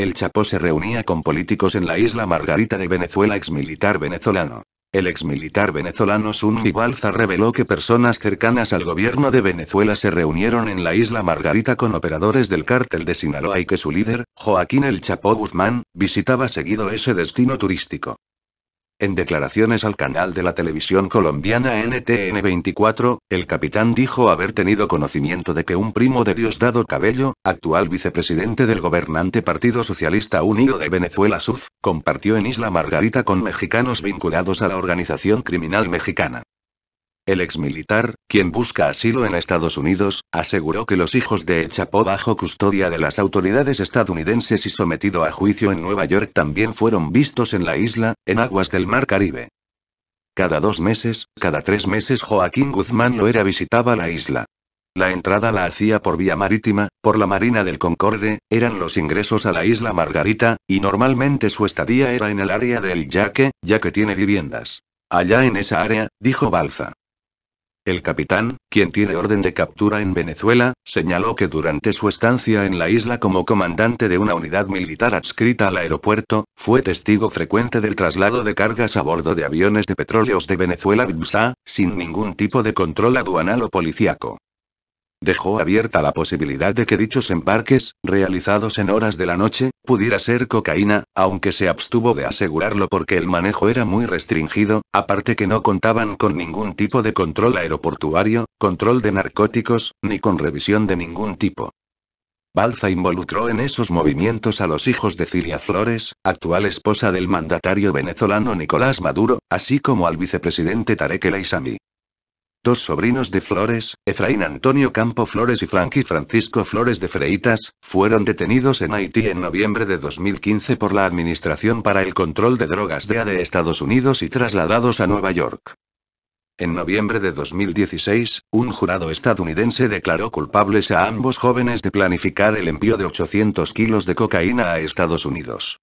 El Chapo se reunía con políticos en la isla Margarita de Venezuela, exmilitar venezolano. El ex militar venezolano Sun Balza reveló que personas cercanas al gobierno de Venezuela se reunieron en la isla Margarita con operadores del cártel de Sinaloa y que su líder, Joaquín El Chapo Guzmán, visitaba seguido ese destino turístico. En declaraciones al canal de la televisión colombiana NTN24, el capitán dijo haber tenido conocimiento de que un primo de Diosdado Cabello, actual vicepresidente del gobernante Partido Socialista Unido de Venezuela SUF, compartió en Isla Margarita con mexicanos vinculados a la organización criminal mexicana. El exmilitar, quien busca asilo en Estados Unidos, aseguró que los hijos de Echapó bajo custodia de las autoridades estadounidenses y sometido a juicio en Nueva York también fueron vistos en la isla, en aguas del Mar Caribe. Cada dos meses, cada tres meses Joaquín Guzmán Loera visitaba la isla. La entrada la hacía por vía marítima, por la Marina del Concorde, eran los ingresos a la isla Margarita, y normalmente su estadía era en el área del Yaque, ya que tiene viviendas. Allá en esa área, dijo Balza. El capitán, quien tiene orden de captura en Venezuela, señaló que durante su estancia en la isla como comandante de una unidad militar adscrita al aeropuerto, fue testigo frecuente del traslado de cargas a bordo de aviones de petróleos de Venezuela Bimsa, sin ningún tipo de control aduanal o policíaco dejó abierta la posibilidad de que dichos embarques, realizados en horas de la noche, pudiera ser cocaína, aunque se abstuvo de asegurarlo porque el manejo era muy restringido, aparte que no contaban con ningún tipo de control aeroportuario, control de narcóticos, ni con revisión de ningún tipo. Balza involucró en esos movimientos a los hijos de Cilia Flores, actual esposa del mandatario venezolano Nicolás Maduro, así como al vicepresidente Tarek El Dos sobrinos de Flores, Efraín Antonio Campo Flores y Frankie Francisco Flores de Freitas, fueron detenidos en Haití en noviembre de 2015 por la Administración para el Control de Drogas de e Estados Unidos y trasladados a Nueva York. En noviembre de 2016, un jurado estadounidense declaró culpables a ambos jóvenes de planificar el envío de 800 kilos de cocaína a Estados Unidos.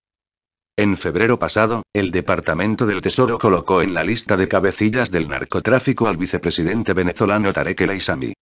En febrero pasado, el Departamento del Tesoro colocó en la lista de cabecillas del narcotráfico al vicepresidente venezolano Tarek El